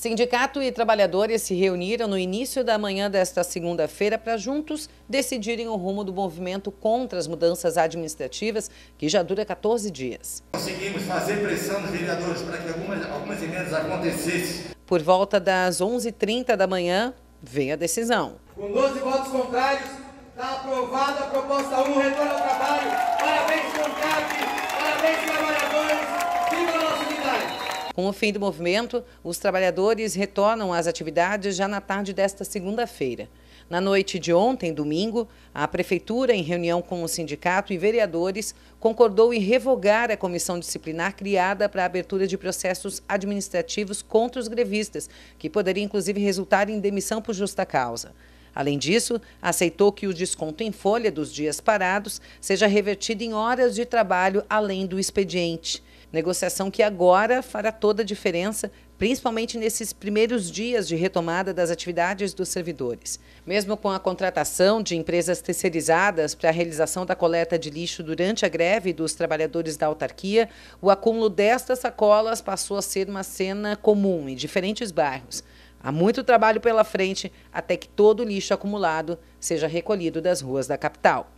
Sindicato e trabalhadores se reuniram no início da manhã desta segunda-feira para juntos decidirem o rumo do movimento contra as mudanças administrativas, que já dura 14 dias. Conseguimos fazer pressão nos vereadores para que algumas, algumas emendas acontecessem. Por volta das 11h30 da manhã, vem a decisão. Com 12 votos contrários, está aprovada a proposta 1, retorno ao trabalho. Com o fim do movimento, os trabalhadores retornam às atividades já na tarde desta segunda-feira. Na noite de ontem, domingo, a Prefeitura, em reunião com o sindicato e vereadores, concordou em revogar a comissão disciplinar criada para a abertura de processos administrativos contra os grevistas, que poderia inclusive resultar em demissão por justa causa. Além disso, aceitou que o desconto em folha dos dias parados seja revertido em horas de trabalho além do expediente. Negociação que agora fará toda a diferença, principalmente nesses primeiros dias de retomada das atividades dos servidores. Mesmo com a contratação de empresas terceirizadas para a realização da coleta de lixo durante a greve dos trabalhadores da autarquia, o acúmulo destas sacolas passou a ser uma cena comum em diferentes bairros. Há muito trabalho pela frente até que todo o lixo acumulado seja recolhido das ruas da capital.